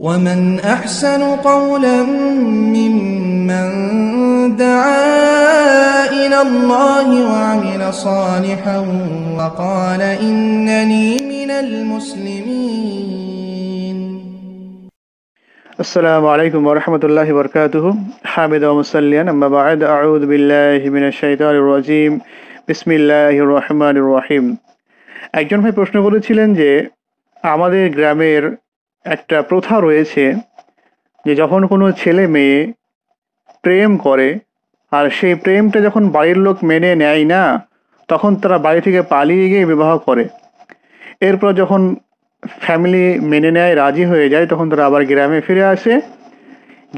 ومن أحسن قولا ممن دعا إلى الله وعمل صالحا وقال إنني من المسلمين السلام عليكم ورحمة الله وبركاته حامد ومسليا أما بعد أعوذ بالله من الشيطان الرجيم بسم الله الرحمن الرحيم একজন ভাই প্রশ্ন করেছিলেন যে আমাদের গ্রামের একটা প্রথা রয়েছে যে যখন কোনো ছেলে মেয়ে প্রেম করে আর সেই প্রেমটা যখন বাড়ির লোক মেনে নেয় না তখন তারা বাড়ি থেকে পালিয়ে গিয়ে বিবাহ করে এরপর যখন ফ্যামিলি মেনে নেয় রাজি হয়ে যায় তখন তারা আবার গ্রামে ফিরে আসে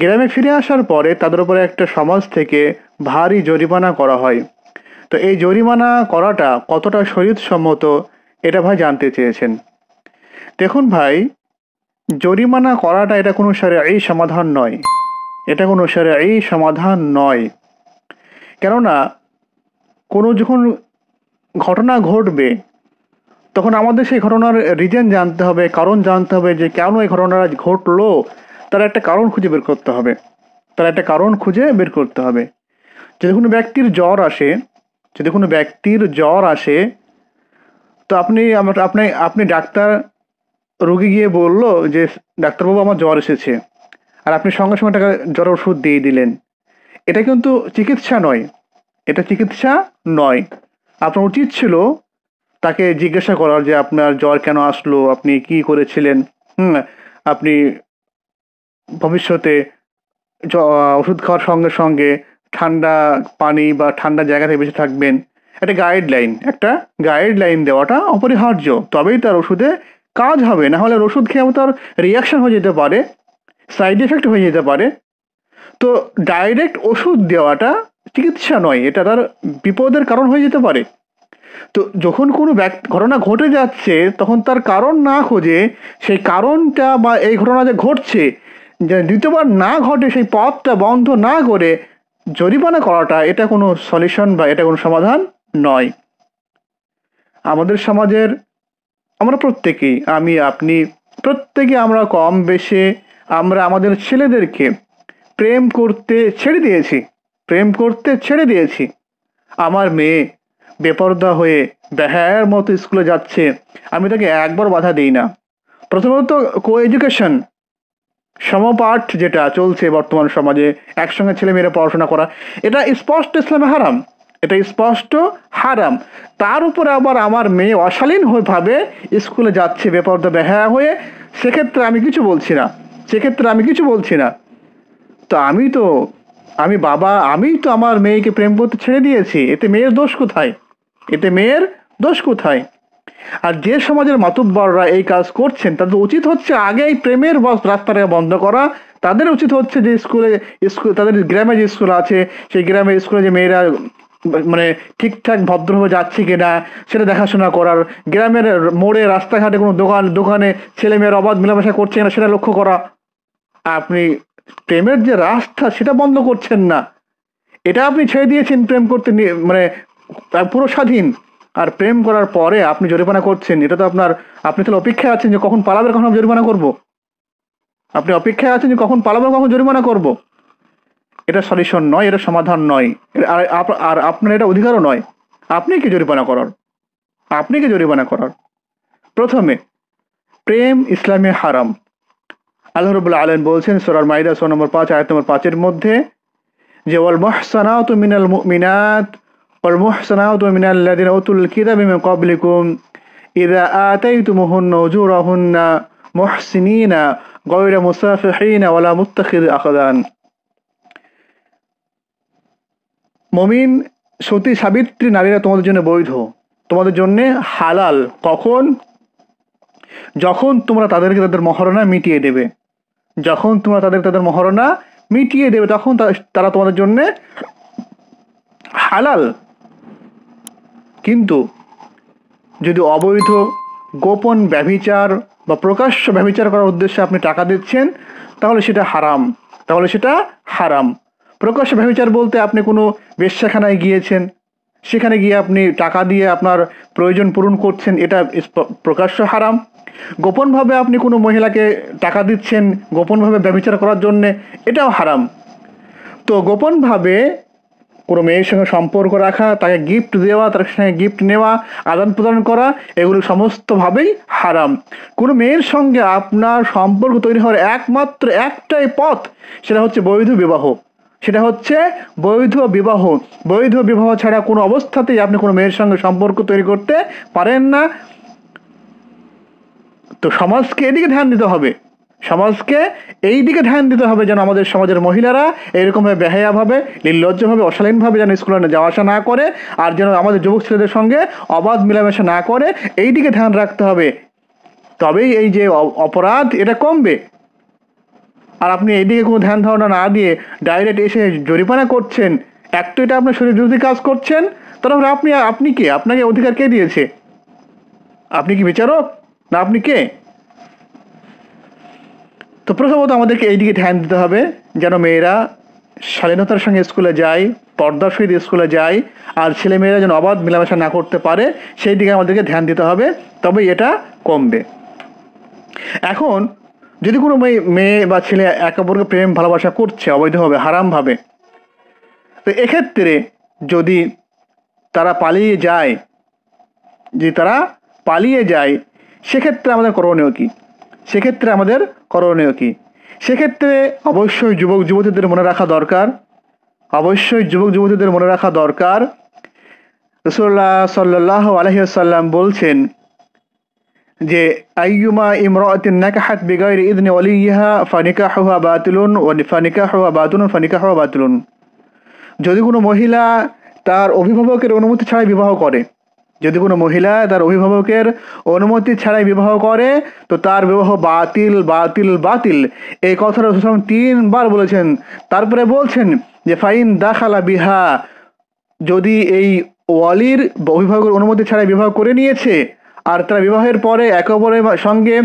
গ্রামে ফিরে আসার পরে তাদের উপরে একটা সমাজ থেকে ভারী জরিমানা করা হয় তো এই জরিমানা করাটা কতটা সম্মত এটা ভাই জানতে চেয়েছেন দেখুন ভাই জরিমানা করাটা এটা কোনো সারে এই সমাধান নয় এটা কোনো সারে এই সমাধান নয় কেননা কোনো যখন ঘটনা ঘটবে তখন আমাদের সেই ঘটনার রিজন জানতে হবে কারণ জানতে হবে যে কেন এই ঘটনাটা ঘটলো তার একটা কারণ খুঁজে বের করতে হবে তার একটা কারণ খুঁজে বের করতে হবে যদি কোনো ব্যক্তির জ্বর আসে যদি কোনো ব্যক্তির জ্বর আসে তো আপনি আপনি আপনি ডাক্তার রোগী গিয়ে বলল যে ডাক্তারবাবু আমার জ্বর এসেছে আর আপনি সঙ্গে সঙ্গে টাকা জ্বর ওষুধ দিয়ে দিলেন এটা কিন্তু চিকিৎসা নয় এটা চিকিৎসা নয় আপনার উচিত ছিল তাকে জিজ্ঞাসা করার যে আপনার জ্বর কেন আসলো আপনি কি করেছিলেন হুম আপনি ভবিষ্যতে ওষুধ খাওয়ার সঙ্গে সঙ্গে ঠান্ডা পানি বা ঠান্ডা জায়গাতে বেঁচে থাকবেন একটা গাইডলাইন একটা গাইডলাইন দেওয়াটা অপরিহার্য তবেই তার ওষুধে কাজ হবে না হলে ওষুধ খেয়ে আমার তার রিয়াকশান হয়ে যেতে পারে সাইড এফেক্ট হয়ে যেতে পারে তো ডাইরেক্ট ওষুধ দেওয়াটা চিকিৎসা নয় এটা তার বিপদের কারণ হয়ে যেতে পারে তো যখন কোনো ঘটনা ঘটে যাচ্ছে তখন তার কারণ না খোঁজে সেই কারণটা বা এই ঘটনা যে ঘটছে যে দ্বিতীয়বার না ঘটে সেই পথটা বন্ধ না করে জরিমানা করাটা এটা কোনো সলিউশন বা এটা কোনো সমাধান নয় আমাদের সমাজের আমরা প্রত্যেকেই আমি আপনি প্রত্যেকে আমরা কম বেশে আমরা আমাদের ছেলেদেরকে প্রেম করতে ছেড়ে দিয়েছি প্রেম করতে ছেড়ে দিয়েছি আমার মেয়ে বেপরদা হয়ে বেহায়ের মতো স্কুলে যাচ্ছে আমি তাকে একবার বাধা দিই না প্রথমত কো এডুকেশন সমপাঠ যেটা চলছে বর্তমান সমাজে একসঙ্গে ছেলেমেয়েরা পড়াশোনা করা এটা স্পষ্ট ইসলামে হারাম এটা স্পষ্ট হারাম তার উপরে আবার আমার মেয়ে অশালীন হয়ে ভাবে স্কুলে যাচ্ছে বেপর্দা বেহায়া হয়ে সেক্ষেত্রে আমি কিছু বলছি না সেক্ষেত্রে আমি কিছু বলছি না তো আমি তো আমি বাবা আমি তো আমার মেয়েকে প্রেম করতে ছেড়ে দিয়েছি এতে মেয়ের দোষ কোথায় এতে মেয়ের দোষ কোথায় আর যে সমাজের মাতুব্বররা এই কাজ করছেন তাদের উচিত হচ্ছে আগে এই প্রেমের রাস্তাটা বন্ধ করা তাদের উচিত হচ্ছে যে স্কুলে স্কুল তাদের গ্রামে যে স্কুল আছে সেই গ্রামের স্কুলে যে মেয়েরা মানে ঠিকঠাক ভদ্রভাবে যাচ্ছে কিনা সেটা দেখাশোনা করার গ্রামের মোড়ে রাস্তাঘাটে কোনো দোকান দোকানে ছেলেমেয়ের অবাধ মেলামেশা করছে কিনা সেটা লক্ষ্য করা আপনি প্রেমের যে রাস্তা সেটা বন্ধ করছেন না এটা আপনি ছেড়ে দিয়েছেন প্রেম করতে মানে পুরো স্বাধীন আর প্রেম করার পরে আপনি জরিমানা করছেন এটা তো আপনার আপনি তাহলে অপেক্ষায় আছেন যে কখন পালাবেন কখন জরিমানা করব আপনি অপেক্ষায় আছেন যে কখন পালাবেন কখন জরিমানা করবো এটা সলিউশন নয় এটা সমাধান নয় আর আপনার এটা অধিকারও নয় আপনি কি জরিমানা করার আপনি কি জরিমানা করার প্রথমে প্রেম ইসলামে হারাম আল্লাহ আলম বলছেন সোরার মাইদা সো নম্বর পাঁচ আয়াত নম্বর পাঁচের মধ্যে যে ওয়াল মহসানাত মিনাল মিনাত ওয়াল মহসানাত মিনাল্লাদিন ওতুল কিতাব মিন ক্বাবলিকুম ইযা আতাইতুমুহুন্না উজুরাহুন্না মুহসিনিনা গায়রা মুসাফিহিনা ওয়ালা মুত্তাখিযি আখদান মমিন সতী সাবিত্রী নারীরা তোমাদের জন্য বৈধ তোমাদের জন্যে হালাল কখন যখন তোমরা তাদেরকে তাদের মহরণা মিটিয়ে দেবে যখন তোমরা তাদের তাদের মহরণা মিটিয়ে দেবে তখন তারা তোমাদের জন্যে হালাল কিন্তু যদি অবৈধ গোপন ব্যভিচার বা প্রকাশ্য ব্যভিচার করার উদ্দেশ্যে আপনি টাকা দিচ্ছেন তাহলে সেটা হারাম তাহলে সেটা হারাম প্রকাশ্য ব্যবচার বলতে আপনি কোনো বেশ্যাখানায় গিয়েছেন সেখানে গিয়ে আপনি টাকা দিয়ে আপনার প্রয়োজন পূরণ করছেন এটা প্রকাশ্য হারাম গোপনভাবে আপনি কোনো মহিলাকে টাকা দিচ্ছেন গোপনভাবে ব্যবচার করার জন্যে এটাও হারাম তো গোপনভাবে কোনো মেয়ের সঙ্গে সম্পর্ক রাখা তাকে গিফট দেওয়া তার সঙ্গে গিফট নেওয়া আদান প্রদান করা এগুলো সমস্তভাবেই হারাম কোনো মেয়ের সঙ্গে আপনার সম্পর্ক তৈরি হওয়ার একমাত্র একটাই পথ সেটা হচ্ছে বৈধ বিবাহ সেটা হচ্ছে বৈধ বিবাহ বৈধ বিবাহ ছাড়া কোনো অবস্থাতেই আপনি কোনো মেয়ের সঙ্গে সম্পর্ক তৈরি করতে পারেন না তো সমাজকে এদিকে ধ্যান দিতে হবে সমাজকে এই দিকে ধ্যান দিতে হবে যেন আমাদের সমাজের মহিলারা এরকমভাবে বেহায়াভাবে নির্লজ্জভাবে অশালীনভাবে যেন স্কুলে যাওয়া আসা না করে আর যেন আমাদের যুবক ছেলেদের সঙ্গে অবাধ মেলামেশা না করে এই দিকে ধ্যান রাখতে হবে তবেই এই যে অপরাধ এটা কমবে আর আপনি এইদিকে কোনো ধ্যান ধারণা না দিয়ে ডাইরেক্ট এসে জরিমানা করছেন এক তো এটা আপনার শরীর যদি কাজ করছেন তারপরে আপনি আপনি কে আপনাকে অধিকার কে দিয়েছে আপনি কি বিচারক না আপনি কে তো প্রথমত আমাদেরকে এইদিকে ধ্যান দিতে হবে যেন মেয়েরা স্বাধীনতার সঙ্গে স্কুলে যায় পর্দা সহিত স্কুলে যায় আর ছেলে মেয়েরা যেন অবাধ মেলামেশা না করতে পারে সেই দিকে আমাদেরকে ধ্যান দিতে হবে তবে এটা কমবে এখন যদি কোনো মেয়ে মেয়ে বা ছেলে এক অপরকে প্রেম ভালোবাসা করছে অবৈধভাবে হারামভাবে তো এক্ষেত্রে যদি তারা পালিয়ে যায় যদি তারা পালিয়ে যায় সেক্ষেত্রে আমাদের করণীয় কী সেক্ষেত্রে আমাদের করণীয় কী সেক্ষেত্রে অবশ্যই যুবক যুবতীদের মনে রাখা দরকার অবশ্যই যুবক যুবতীদের মনে রাখা দরকার রসুল্লাহ সাল্লাহ আলহিহাল্লাম বলছেন যে আইয়ুমা ইমরাতিন নাকাহাত বিগাইরি ইদনি ওয়ালিহা ফানিকাহুহা বাতিলুন ফানিকাহুহা বাতুন ফানিকাহুহা বাতিলুন যদি কোনো মহিলা তার অভিভাবকের অনুমতি ছাড়াই বিবাহ করে যদি কোনো মহিলা তার অভিভাবকের অনুমতি ছাড়াই বিবাহ করে তো তার বিবাহ বাতিল বাতিল বাতিল এই কথাটা সুসম তিনবার বলেছেন তারপরে বলছেন যে ফাইন দাখালা বিহা যদি এই ওয়ালির অভিভাবকের অনুমতি ছাড়াই বিবাহ করে নিয়েছে আর তারা বিবাহের পরে একে অপরের সঙ্গে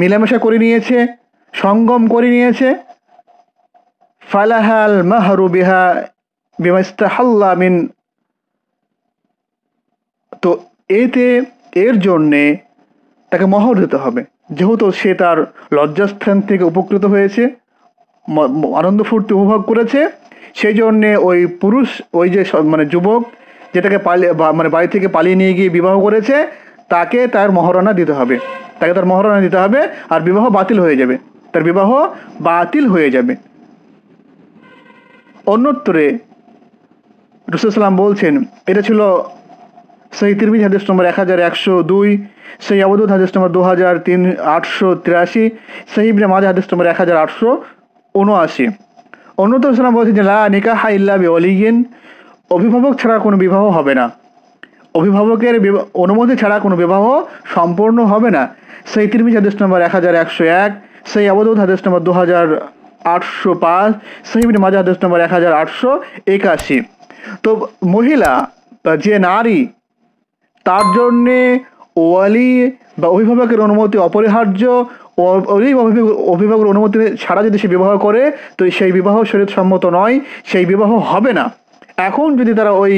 মিলামেশা করে নিয়েছে সঙ্গম করে নিয়েছে ফালাহাল মাহরু বিহা বিমাস্তাহাল্লা মিন তো এতে এর জন্যে তাকে মহর দিতে হবে যেহেতু সে তার লজ্জাস্থান থেকে উপকৃত হয়েছে আনন্দ ফুর্তি উপভোগ করেছে সেই জন্যে ওই পুরুষ ওই যে মানে যুবক যেটাকে পালিয়ে মানে বাড়ি থেকে পালিয়ে নিয়ে গিয়ে বিবাহ করেছে তাকে তার মহারণা দিতে হবে তাকে তার মহারণা দিতে হবে আর বিবাহ বাতিল হয়ে যাবে তার বিবাহ বাতিল হয়ে যাবে অন্যত্রে রুসুলাম বলছেন এটা ছিল সেই তিরমিজ হাদিস নম্বর এক হাজার একশো দুই সেই আবদুদ হাদিস নম্বর দু হাজার তিন আটশো তিরাশি সেই ইবনে হাদিস নম্বর এক হাজার আটশো উনআশি অন্যতম সালাম বলছেন যে লা নিকাহা ইল্লা বি অলিগিন অভিভাবক ছাড়া কোনো বিবাহ হবে না অভিভাবকের অনুমতি ছাড়া কোনো বিবাহ সম্পূর্ণ হবে না সেই তিরমিজ আদেশ নম্বর এক হাজার একশো এক সেই আবদৌদ আদেশ নম্বর দু হাজার আটশো পাঁচ সেই মাজা আদেশ নম্বর এক হাজার আটশো একাশি তো মহিলা বা যে নারী তার জন্যে ওয়ালি বা অভিভাবকের অনুমতি অপরিহার্য অভিভাবকের অনুমতি ছাড়া যদি সে বিবাহ করে তো সেই বিবাহ শরীর সম্মত নয় সেই বিবাহ হবে না এখন যদি তারা ওই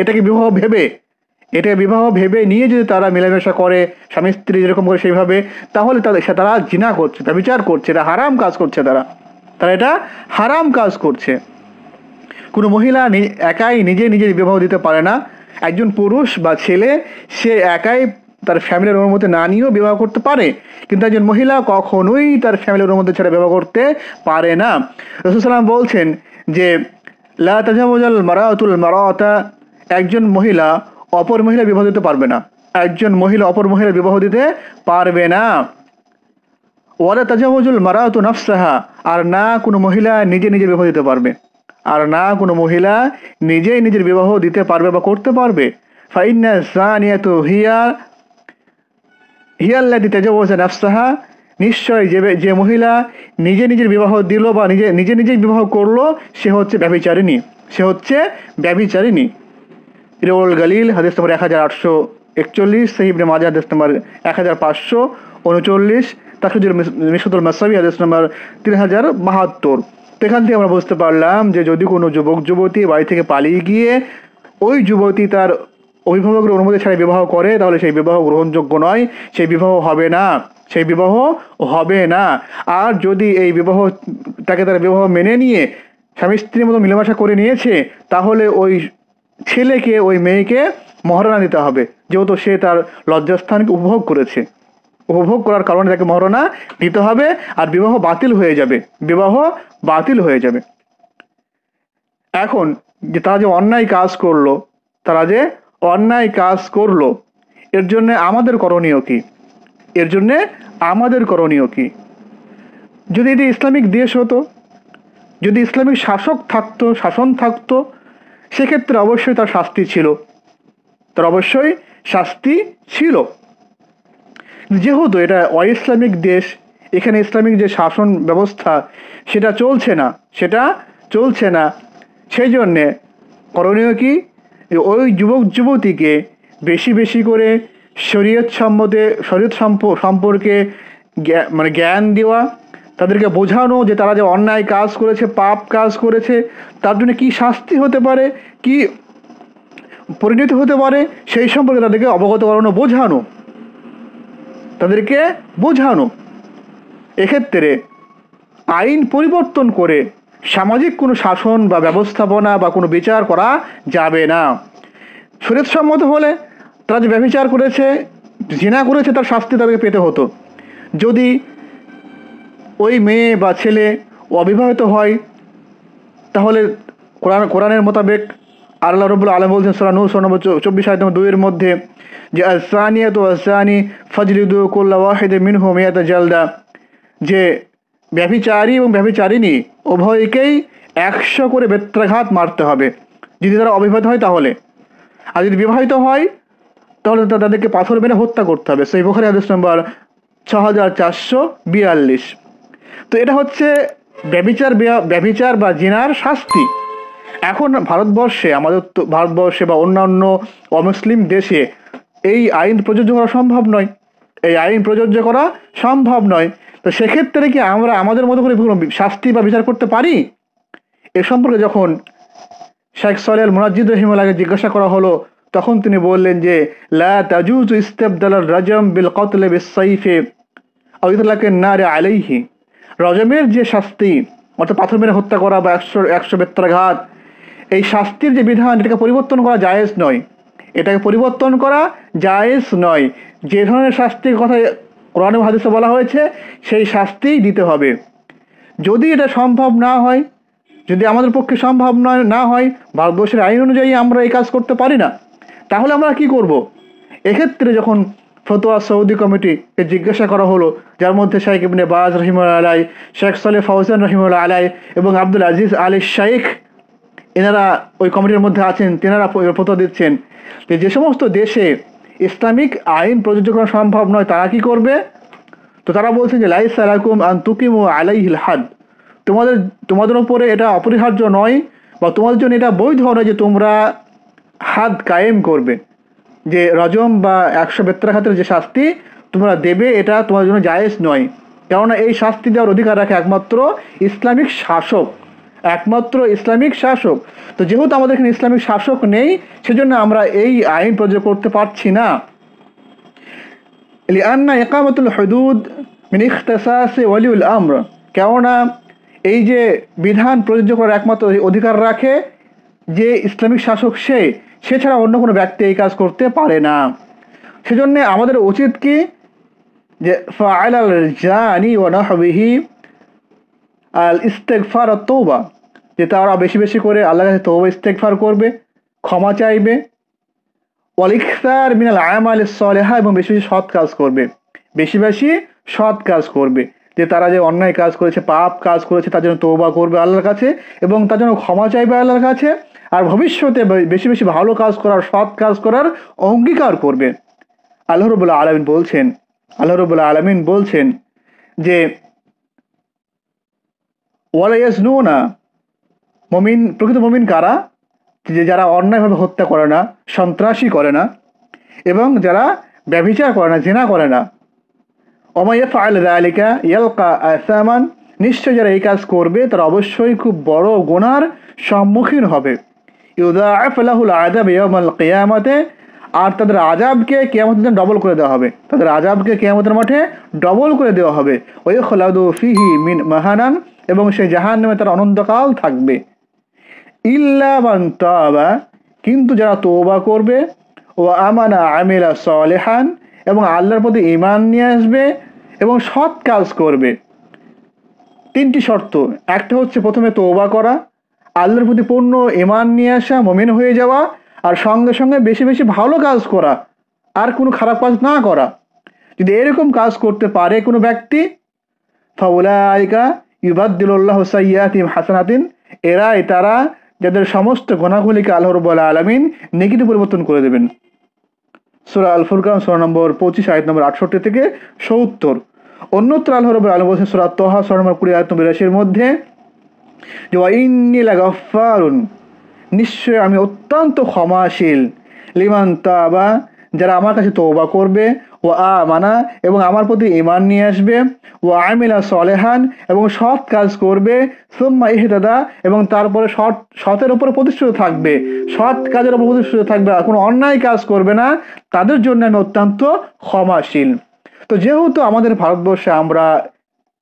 এটাকে বিবাহ ভেবে এটা বিবাহ ভেবে নিয়ে যদি তারা মেলামেশা করে স্বামী স্ত্রী যেরকম করে সেইভাবে তাহলে তাদের তারা জিনা করছে তা বিচার করছে এটা হারাম কাজ করছে তারা তারা এটা হারাম কাজ করছে কোনো মহিলা একাই নিজে নিজের বিবাহ দিতে পারে না একজন পুরুষ বা ছেলে সে একাই তার ফ্যামিলির অনুমতি না নিয়েও বিবাহ করতে পারে কিন্তু একজন মহিলা কখনোই তার ফ্যামিলির অনুমতি ছাড়া বিবাহ করতে পারে না রসুলাম বলছেন যে লাল মারাতুল মারাতা একজন মহিলা অপর মহিলা বিবাহ দিতে পারবে না একজন মহিলা অপর মহিলা বিবাহ দিতে পারবে না ওয়ালা তাজাওয়াজুল মারাতু নাফসাহা আর না কোনো মহিলা নিজে নিজে বিবাহ দিতে পারবে আর না কোনো মহিলা নিজেই নিজের বিবাহ দিতে পারবে বা করতে পারবে ফাইন্না তো হিয়া হিয়াল্লাদি তাজাওয়াজা নাফসাহা নিশ্চয় যে যে মহিলা নিজে নিজের বিবাহ দিল বা নিজে নিজে নিজেই বিবাহ করলো সে হচ্ছে ব্যভিচারিণী সে হচ্ছে ব্যভিচারিণী ইরউল গালিল হাদিস নম্বর এক হাজার আটশো একচল্লিশ সাহিবনে মাজা হাদিস নম্বর এক হাজার পাঁচশো উনচল্লিশ তাকসুজুল মিসুদুল মাসাবি হাদিস নম্বর তিন হাজার বাহাত্তর সেখান থেকে আমরা বুঝতে পারলাম যে যদি কোনো যুবক যুবতী বাড়ি থেকে পালিয়ে গিয়ে ওই যুবতী তার অভিভাবকের অনুমতি ছাড়া বিবাহ করে তাহলে সেই বিবাহ গ্রহণযোগ্য নয় সেই বিবাহ হবে না সেই বিবাহ হবে না আর যদি এই বিবাহ তাকে তার বিবাহ মেনে নিয়ে স্বামী স্ত্রীর মতো মিলেমাশা করে নিয়েছে তাহলে ওই ছেলেকে ওই মেয়েকে মহারণা দিতে হবে যেহেতু সে তার লজ্জাস্থানকে উপভোগ করেছে উপভোগ করার কারণে তাকে মহারণা দিতে হবে আর বিবাহ বাতিল হয়ে যাবে বিবাহ বাতিল হয়ে যাবে এখন যে তারা যে অন্যায় কাজ করলো তারা যে অন্যায় কাজ করলো এর জন্য আমাদের করণীয় কি এর জন্যে আমাদের করণীয় কি যদি এটি ইসলামিক দেশ হতো যদি ইসলামিক শাসক থাকতো শাসন থাকতো সেক্ষেত্রে অবশ্যই তার শাস্তি ছিল তার অবশ্যই শাস্তি ছিল যেহেতু এটা অইসলামিক দেশ এখানে ইসলামিক যে শাসন ব্যবস্থা সেটা চলছে না সেটা চলছে না সেই জন্যে করণীয় কি ওই যুবক যুবতীকে বেশি বেশি করে শরীয়ত সম্মতে শরীয়ত সম্পর্কে মানে জ্ঞান দেওয়া তাদেরকে বোঝানো যে তারা যে অন্যায় কাজ করেছে পাপ কাজ করেছে তার জন্য কী শাস্তি হতে পারে কি পরিণতি হতে পারে সেই সম্পর্কে তাদেরকে অবগত করানো বোঝানো তাদেরকে বোঝানো এক্ষেত্রে আইন পরিবর্তন করে সামাজিক কোনো শাসন বা ব্যবস্থাপনা বা কোনো বিচার করা যাবে না শরীরসম্মত হলে তারা যে ব্যবচার করেছে জিনা করেছে তার শাস্তি তাদেরকে পেতে হতো যদি ওই মেয়ে বা ছেলে অবিবাহিত হয় তাহলে কোরআন কোরআনের মোতাবেক আল্লাহ রবুল আলম বলছেন সোনা নূর সোনা চব্বিশ আয়তম দুইয়ের মধ্যে যে আসানিয়া তো আসানি ফজলিদু কুল্লা ওয়াহিদে মিনহু মেয়াত জালদা যে ব্যভিচারী এবং ব্যভিচারিণী উভয়কেই একশো করে বেত্রাঘাত মারতে হবে যদি তারা অবিবাহিত হয় তাহলে আর যদি বিবাহিত হয় তাহলে তাদেরকে পাথর মেনে হত্যা করতে হবে সেই বোখারি আদেশ নম্বর ছ হাজার চারশো বিয়াল্লিশ তো এটা হচ্ছে ব্যবিচার ব্যবিচার বা জিনার শাস্তি এখন ভারতবর্ষে আমাদের ভারতবর্ষে বা অন্যান্য অমুসলিম দেশে এই আইন প্রযোজ্য করা সম্ভব নয় এই আইন প্রযোজ্য করা সম্ভব নয় তো সেক্ষেত্রে কি আমরা আমাদের মতো করে শাস্তি বা বিচার করতে পারি এ সম্পর্কে যখন শেখ সরিয়াল মুরাজিদ রহিমুল্লাহকে জিজ্ঞাসা করা হলো তখন তিনি বললেন যে লা তাজুজ ইস্তেবদাল রাজম বিল কতলে বিসাইফে আউদুল্লাহকে নারে আলাইহি রজমের যে শাস্তি অর্থাৎ পাথর মেরে হত্যা করা বা একশো একশো বেত্রাঘাত এই শাস্তির যে বিধান এটাকে পরিবর্তন করা জায়েজ নয় এটাকে পরিবর্তন করা জায়েজ নয় যে ধরনের শাস্তির কথা কোরআন হাদিসে বলা হয়েছে সেই শাস্তিই দিতে হবে যদি এটা সম্ভব না হয় যদি আমাদের পক্ষে সম্ভব নয় না হয় ভারতবর্ষের আইন অনুযায়ী আমরা এই কাজ করতে পারি না তাহলে আমরা কি করব। এক্ষেত্রে যখন ফতোয়া সৌদি কমিটিকে জিজ্ঞাসা করা হলো যার মধ্যে শাইখ ইবনে বাজ রহিমুল আলাই শেখ সালে ফৌজান রহিমুল আলাই এবং আব্দুল আজিজ আলী শাইখ এনারা ওই কমিটির মধ্যে আছেন তেনারা ফতোয়া দিচ্ছেন যে যে সমস্ত দেশে ইসলামিক আইন প্রযোজ্য করা সম্ভব নয় তারা কি করবে তো তারা বলছেন যে লাইস আলাইকুম আন তুকিম ও আলাইহিল হাদ তোমাদের তোমাদের ওপরে এটা অপরিহার্য নয় বা তোমাদের জন্য এটা বৈধ নয় যে তোমরা হাত কায়েম করবে যে রজম বা একশো বেত্রাঘাতের যে শাস্তি তোমরা দেবে এটা তোমার জন্য জায়েজ নয় কেননা এই শাস্তি দেওয়ার অধিকার রাখে একমাত্র ইসলামিক শাসক একমাত্র ইসলামিক শাসক তো যেহেতু আমাদের এখানে ইসলামিক শাসক নেই সেজন্য আমরা এই আইন প্রয়োগ করতে পারছি না আন্না একামতুল হদুদ মিন ওয়ালিউল আমর কেননা এই যে বিধান প্রযোজ্য করার একমাত্র অধিকার রাখে যে ইসলামিক শাসক সে সে ছাড়া অন্য কোনো ব্যক্তি এই কাজ করতে পারে না সেজন্য আমাদের উচিত কি যে ফায়লাল জানি ও আল ইস্তেকফার আর তৌবা যে তারা বেশি বেশি করে আল্লাহ কাছে তৌবা ইস্তেকফার করবে ক্ষমা চাইবে অলিকসার মিনাল আয়াম আল সলেহা এবং বেশি বেশি সৎ কাজ করবে বেশি বেশি সৎ কাজ করবে যে তারা যে অন্যায় কাজ করেছে পাপ কাজ করেছে তার জন্য তৌবা করবে আল্লাহর কাছে এবং তার জন্য ক্ষমা চাইবে আল্লাহর কাছে আর ভবিষ্যতে বেশি বেশি ভালো কাজ করার সৎ কাজ করার অঙ্গীকার করবে আল্লাহ রবুল্লা আলমিন বলছেন আল্লাহ রবুল্লা আলমিন বলছেন যে ওয়ালাইয়াস নো না মমিন প্রকৃত মমিন কারা যে যারা অন্যায়ভাবে হত্যা করে না সন্ত্রাসী করে না এবং যারা ব্যভিচার করে না জেনা করে না অমাইয়া আলিকা ইয়ালকা আসামান নিশ্চয় যারা এই কাজ করবে তারা অবশ্যই খুব বড় গোনার সম্মুখীন হবে কেয়ামতে আর তাদের আজাবকে কেয়ামতের জন্য ডবল করে দেওয়া হবে তাদের আজাবকে কেয়ামতের মাঠে ডবল করে দেওয়া হবে ওই খোলাদু ফিহি মিন মাহানান এবং সেই জাহান নামে তার অনন্তকাল থাকবে ইল্লাবান তাবা কিন্তু যারা তোবা করবে ও আমানা আমিলা সলেহান এবং আল্লাহর প্রতি ইমান নিয়ে আসবে এবং সৎ কাজ করবে তিনটি শর্ত একটা হচ্ছে প্রথমে তোবা করা আল্লাহর প্রতি পূর্ণ এমান নিয়ে আসা মমিন হয়ে যাওয়া আর সঙ্গে সঙ্গে বেশি বেশি ভালো কাজ করা আর কোনো খারাপ কাজ না করা যদি এরকম কাজ করতে পারে কোনো ব্যক্তি ফলাইকা ইবাদ্দুল্লাহ সাইয়াতিম হাসানাতিন এরাই তারা যাদের সমস্ত গোনাগুলিকে আল্লাহর আলমিন নেগেটি পরিবর্তন করে দেবেন সুরা আল ফুরকান সুরা নম্বর পঁচিশ আয়ত নম্বর আটষট্টি থেকে সত্তর অন্যত্র আল্লাহ রব আলম বলছেন সুরা তোহা সুরা নম্বর কুড়ি আয়াত নম্বর বিরাশির মধ্যে যে ইন্নিলা গফারুন নিশ্চয় আমি অত্যন্ত ক্ষমাশীল লিমান তাবা যারা আমার কাছে তৌবা করবে ও আ মানা এবং আমার প্রতি ইমান নিয়ে আসবে ও আমিলা সলেহান এবং সৎ কাজ করবে সোম্মা দাদা এবং তারপরে সৎ সতের ওপর প্রতিষ্ঠিত থাকবে সৎ কাজের ওপর প্রতিষ্ঠিত থাকবে কোনো অন্যায় কাজ করবে না তাদের জন্য আমি অত্যন্ত ক্ষমাশীল তো যেহেতু আমাদের ভারতবর্ষে আমরা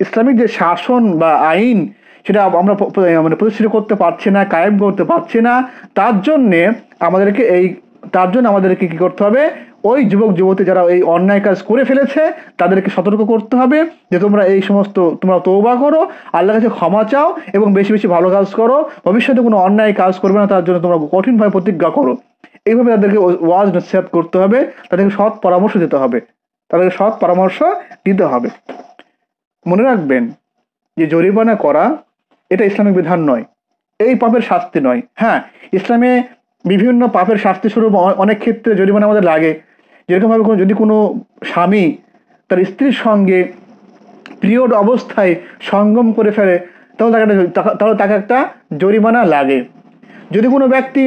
ইসলামিক যে শাসন বা আইন সেটা আমরা মানে প্রতিষ্ঠিত করতে পারছি না কায়েম করতে পারছি না তার জন্যে আমাদেরকে এই তার জন্য আমাদেরকে কী করতে হবে ওই যুবক যুবতী যারা এই অন্যায় কাজ করে ফেলেছে তাদেরকে সতর্ক করতে হবে যে তোমরা এই সমস্ত তোমরা তৌবা করো আল্লাহর কাছে ক্ষমা চাও এবং বেশি বেশি ভালো কাজ করো ভবিষ্যতে কোনো অন্যায় কাজ করবে না তার জন্য তোমরা কঠিনভাবে প্রতিজ্ঞা করো এইভাবে তাদেরকে ওয়াজ নিশ্চেদ করতে হবে তাদেরকে সৎ পরামর্শ দিতে হবে তাদেরকে সৎ পরামর্শ দিতে হবে মনে রাখবেন যে জরিমানা করা এটা ইসলামিক বিধান নয় এই পাপের শাস্তি নয় হ্যাঁ ইসলামে বিভিন্ন পাপের শাস্তি স্বরূপ অনেক ক্ষেত্রে জরিমানা আমাদের লাগে যেরকমভাবে কোনো যদি কোনো স্বামী তার স্ত্রীর সঙ্গে প্রিয়ড অবস্থায় সঙ্গম করে ফেলে তাহলে তাকে একটা তাহলে তাকে একটা জরিমানা লাগে যদি কোনো ব্যক্তি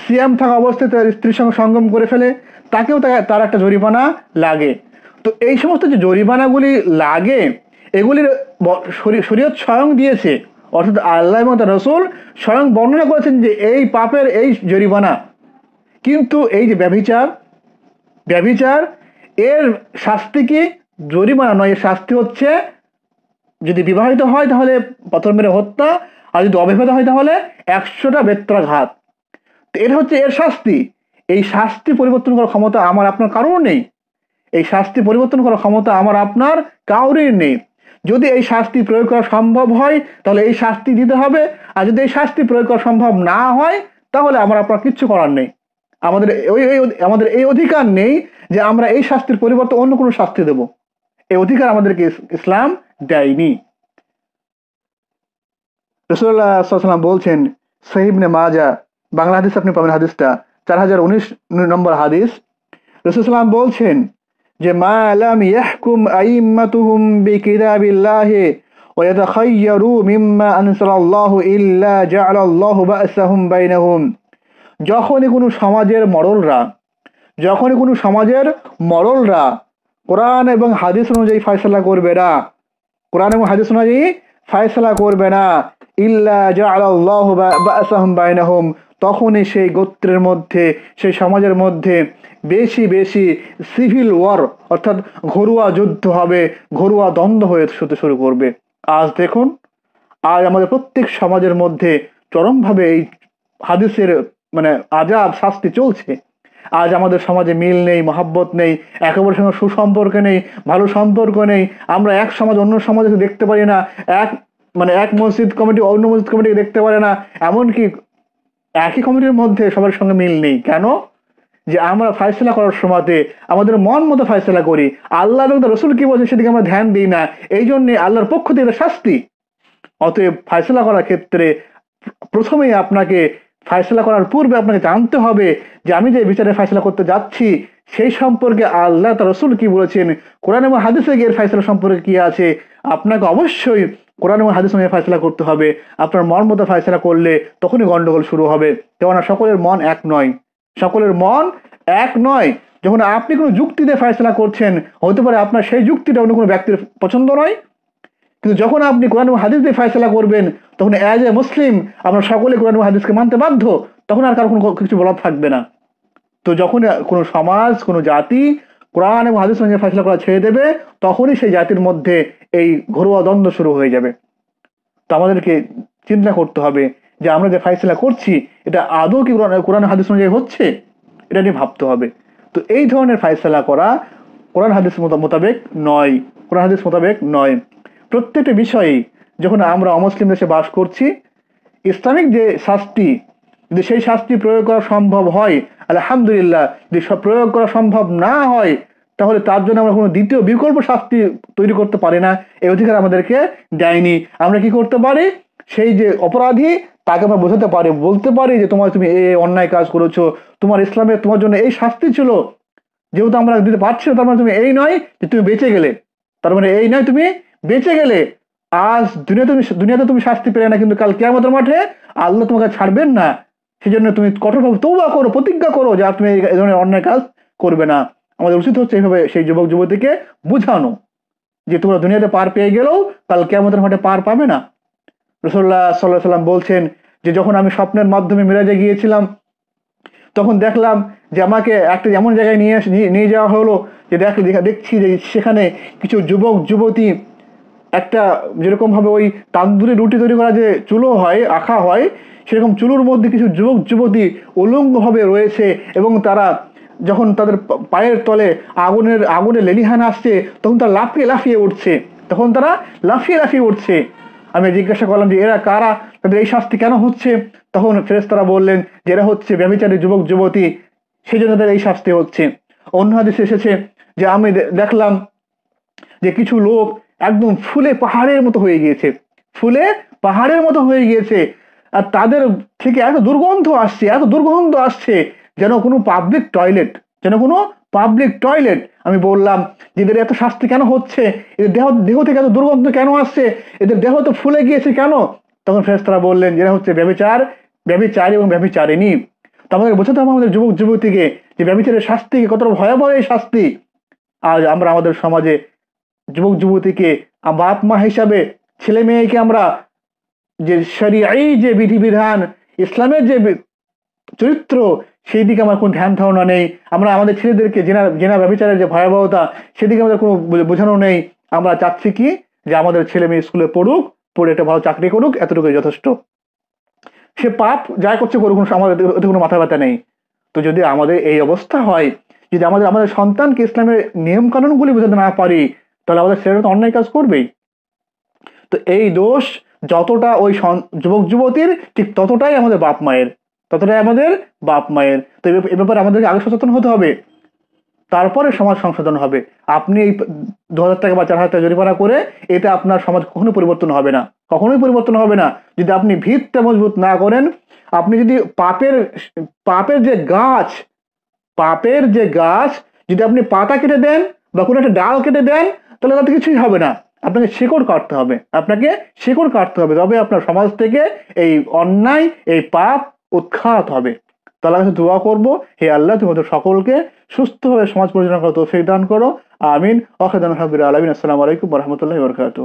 সিএম থাকা অবস্থায় তার স্ত্রীর সঙ্গে সঙ্গম করে ফেলে তাকেও তার একটা জরিমানা লাগে তো এই সমস্ত যে জরিমানাগুলি লাগে এগুলির শরীয়ত স্বয়ং দিয়েছে অর্থাৎ আল্লাহ এবং তার রসুল স্বয়ং বর্ণনা করেছেন যে এই পাপের এই জরিমানা কিন্তু এই যে ব্যভিচার ব্যভিচার এর শাস্তি কি জরিমানা নয় এর শাস্তি হচ্ছে যদি বিবাহিত হয় তাহলে প্রথমের মেরে হত্যা আর যদি অবিবাহিত হয় তাহলে একশোটা বেত্রাঘাত তো এটা হচ্ছে এর শাস্তি এই শাস্তি পরিবর্তন করার ক্ষমতা আমার আপনার কারোর নেই এই শাস্তি পরিবর্তন করার ক্ষমতা আমার আপনার কারোরই নেই যদি এই শাস্তি প্রয়োগ করা সম্ভব হয় তাহলে এই শাস্তি দিতে হবে আর যদি এই শাস্তি প্রয়োগ করা সম্ভব না হয় তাহলে আমার আপনার কিচ্ছু করার নেই আমাদের ওই আমাদের এই অধিকার নেই যে আমরা এই শাস্তির পরিবর্তে অন্য কোনো শাস্তি দেব এই অধিকার আমাদেরকে ইসলাম দেয়নি রসুল্লাহাম বলছেন সহিবনে মাজা বাংলা হাদিস আপনি পাবেন হাদিসটা চার হাজার উনিশ নম্বর হাদিস রসুলাম বলছেন যে মা আলাম ইয়াহকুম আইম্মাতুহুম বিকিতাবিল্লাহি ওয়াতাখায়্যারু মিম্মা আনসালাল্লাহু ইল্লা জাআলাল্লাহু বা'সাহুম বাইনাহুম যখনই কোনো সমাজের মরলরা যখনই কোনো সমাজের মরলরা কোরআন এবং হাদিস অনুযায়ী ফয়সলা করবে না কোরআন এবং হাদিস অনুযায়ী ফয়সলা করবে না ইল্লা জাআলাল্লাহু বা'সাহুম বাইনাহুম তখনই সেই গোত্রের মধ্যে সেই সমাজের মধ্যে বেশি বেশি সিভিল ওয়ার অর্থাৎ ঘরোয়া যুদ্ধ হবে ঘরোয়া দ্বন্দ্ব হয়ে শুতে শুরু করবে আজ দেখুন আজ আমাদের প্রত্যেক সমাজের মধ্যে চরমভাবে এই হাদিসের মানে আজাব শাস্তি চলছে আজ আমাদের সমাজে মিল নেই মহাব্বত নেই অপরের সঙ্গে সুসম্পর্ক নেই ভালো সম্পর্ক নেই আমরা এক সমাজ অন্য সমাজে দেখতে পারি না এক মানে এক মসজিদ কমিটি অন্য মসজিদ কমিটিকে দেখতে পারে না এমনকি একই কমিটির মধ্যে সবার সঙ্গে মিল নেই কেন যে আমরা ফাইসলা করার সময়তে আমাদের মন মতো ফাইসলা করি আল্লাহ এবং রসুল কি বলছে সেদিকে আমরা ধ্যান দিই না এই জন্যে আল্লাহর পক্ষ থেকে শাস্তি অতএব ফাইসলা করার ক্ষেত্রে প্রথমেই আপনাকে ফাইসলা করার পূর্বে আপনাকে জানতে হবে যে আমি যে বিচারে ফাইসলা করতে যাচ্ছি সেই সম্পর্কে আল্লাহ তার রসুল কি বলেছেন কোরআন এবং হাদিসে গিয়ে ফাইসলা সম্পর্কে কি আছে আপনাকে অবশ্যই কোরআন এবং হাদিস নিয়ে ফাইসলা করতে হবে আপনার মন মতো ফাইসলা করলে তখনই গণ্ডগোল শুরু হবে কেননা সকলের মন এক নয় সকলের মন এক নয় যখন আপনি কোনো যুক্তি দিয়ে ফয়সলা করছেন হতে পারে আপনার সেই যুক্তিটা অন্য কোনো ব্যক্তির পছন্দ নয় কিন্তু যখন আপনি কোরআন হাদিস দিয়ে ফয়সলা করবেন তখন অ্যাজ এ মুসলিম আপনার সকলে কোরআন হাদিসকে মানতে বাধ্য তখন আর কারো কোনো কিছু বলার থাকবে না তো যখন কোনো সমাজ কোনো জাতি কোরআন এবং হাদিস অনুযায়ী ফয়সলা করা ছেড়ে দেবে তখনই সেই জাতির মধ্যে এই ঘরোয়া দ্বন্দ্ব শুরু হয়ে যাবে তো আমাদেরকে চিন্তা করতে হবে যে আমরা যে ফাইসলা করছি এটা আদৌ কি কোরআন হাদিস অনুযায়ী হচ্ছে এটা নিয়ে ভাবতে হবে তো এই ধরনের ফাইসলা করা কোরআন হাদিস মোতাবেক নয় কোরআন হাদিস মোতাবেক নয় প্রত্যেকটি বিষয়েই যখন আমরা অমুসলিম দেশে বাস করছি ইসলামিক যে শাস্তি যদি সেই শাস্তি প্রয়োগ করা সম্ভব হয় আলহামদুলিল্লাহ যদি প্রয়োগ করা সম্ভব না হয় তাহলে তার জন্য আমরা কোনো দ্বিতীয় বিকল্প শাস্তি তৈরি করতে পারি না এই অধিকার আমাদেরকে দেয়নি আমরা কি করতে পারি সেই যে অপরাধী তাকে আমরা বোঝাতে পারি বলতে পারি যে তোমার তুমি এই অন্যায় কাজ করেছো তোমার ইসলামে তোমার জন্য এই শাস্তি ছিল যেহেতু আমরা দিতে পারছি তার মানে তুমি এই নয় যে তুমি বেঁচে গেলে তার মানে এই নয় তুমি বেঁচে গেলে আজ দুনিয়াতে তুমি দুনিয়াতে তুমি শাস্তি পেলে না কিন্তু কাল কেয়ামতের মাঠে আল্লাহ তোমাকে ছাড়বেন না সেই জন্য তুমি কঠোরভাবে তৌবা করো প্রতিজ্ঞা করো যে আর তুমি এই ধরনের অন্যায় কাজ করবে না আমাদের উচিত হচ্ছে এইভাবে সেই যুবক যুবতীকে বুঝানো যে তোমরা দুনিয়াতে পার পেয়ে গেলেও কাল কেয়ামতের মাঠে পার পাবে না রসুল্লাহ সাল্লাহ সাল্লাম বলছেন যে যখন আমি স্বপ্নের মাধ্যমে মিরাজে গিয়েছিলাম তখন দেখলাম যে আমাকে একটা এমন জায়গায় নিয়ে নিয়ে যাওয়া হলো যে দেখ দেখছি যে সেখানে কিছু যুবক যুবতী একটা যেরকমভাবে ওই তান্দুরি রুটি তৈরি করা যে চুলো হয় আঁকা হয় সেরকম চুলোর মধ্যে কিছু যুবক যুবতী উলঙ্গভাবে রয়েছে এবং তারা যখন তাদের পায়ের তলে আগুনের আগুনে লেলিহান আসছে তখন তারা লাফিয়ে লাফিয়ে উঠছে তখন তারা লাফিয়ে লাফিয়ে উঠছে আমি জিজ্ঞাসা করলাম যে এরা কারা তাদের এই শাস্তি কেন হচ্ছে তখন ফেরেস্তারা বললেন যে এরা হচ্ছে ব্যবচারী যুবক যুবতী সেই জন্য তাদের এই শাস্তি হচ্ছে অন্য হাদিসে এসেছে যে আমি দেখলাম যে কিছু লোক একদম ফুলে পাহাড়ের মতো হয়ে গিয়েছে ফুলে পাহাড়ের মতো হয়ে গিয়েছে আর তাদের থেকে এত দুর্গন্ধ আসছে এত দুর্গন্ধ আসছে যেন কোনো পাবলিক টয়লেট যেন কোনো পাবলিক টয়লেট আমি বললাম যে এদের এত শাস্তি কেন হচ্ছে এদের দেহ দেহ থেকে এত দুর্গন্ধ কেন আসছে এদের দেহ তো ফুলে গিয়েছে কেন তখন ফেরেস্তারা বললেন যেটা হচ্ছে ব্যবচার ব্যবচার এবং ব্যবচারিনী তো আমাদের বোঝাতে হবে আমাদের যুবক যুবতীকে যে ব্যবচারের শাস্তি কতটা ভয়াবহ এই শাস্তি আজ আমরা আমাদের সমাজে যুবক যুবতীকে বাপ মা হিসাবে ছেলে মেয়েকে আমরা যে সরিয়াই যে বিধিবিধান ইসলামের যে চরিত্র সেই দিকে আমার কোনো ধ্যান ধারণা নেই আমরা আমাদের ছেলেদেরকে জেনা জেনা ব্যবচারের যে ভয়াবহতা সেদিকে আমাদের কোনো বোঝানো নেই আমরা চাচ্ছি কি যে আমাদের ছেলে মেয়ে স্কুলে পড়ুক পড়ে একটা ভালো চাকরি করুক এতটুকুই যথেষ্ট সে পাপ যা করছে করুক আমাদের এতে কোনো মাথা ব্যথা নেই তো যদি আমাদের এই অবস্থা হয় যদি আমাদের আমাদের সন্তানকে ইসলামের নিয়ম কানুনগুলি বোঝাতে না পারি তাহলে আমাদের ছেলেরা তো অন্যায় কাজ করবেই তো এই দোষ যতটা ওই যুবক যুবতীর ঠিক ততটাই আমাদের বাপ মায়ের ততটাই আমাদের বাপ মায়ের তো এ ব্যাপারে আমাদেরকে আগে সচেতন হতে হবে তারপরে সমাজ সংশোধন হবে আপনি এই দু হাজার টাকা বা চার হাজার টাকা জরিমানা করে এটা আপনার সমাজ কখনো পরিবর্তন হবে না কখনোই পরিবর্তন হবে না যদি আপনি ভিতটা মজবুত না করেন আপনি যদি পাপের পাপের যে গাছ পাপের যে গাছ যদি আপনি পাতা কেটে দেন বা কোনো একটা ডাল কেটে দেন তাহলে তাতে কিছুই হবে না আপনাকে শিকড় কাটতে হবে আপনাকে শিকড় কাটতে হবে তবে আপনার সমাজ থেকে এই অন্যায় এই পাপ উৎখাত হবে তাহলে কাছে দোয়া করবো হে আল্লাহ তুমি সকলকে সুস্থভাবে সমাজ পরিচালনা তো ফেক দান করো আমিন ওখাদান আলমিন আসসালামু আলাইকুম রহমতুল্লাহ বরকাত